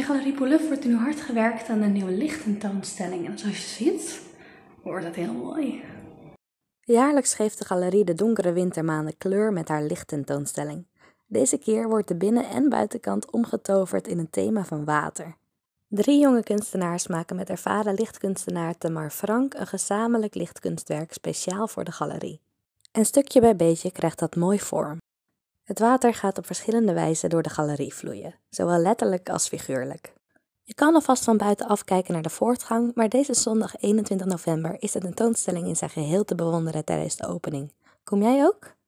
In Galerie Pouleuf wordt nu hard gewerkt aan een nieuwe lichtentoonstelling. En zoals je ziet, wordt het heel mooi. Jaarlijks geeft de galerie de donkere wintermaanden kleur met haar lichttentoonstelling. Deze keer wordt de binnen- en buitenkant omgetoverd in een thema van water. Drie jonge kunstenaars maken met ervaren lichtkunstenaar Tamar Frank een gezamenlijk lichtkunstwerk speciaal voor de galerie. En stukje bij beetje krijgt dat mooi vorm. Het water gaat op verschillende wijzen door de galerie vloeien, zowel letterlijk als figuurlijk. Je kan alvast van buitenaf kijken naar de voortgang, maar deze zondag 21 november is de tentoonstelling in zijn geheel te bewonderen tijdens de opening. Kom jij ook?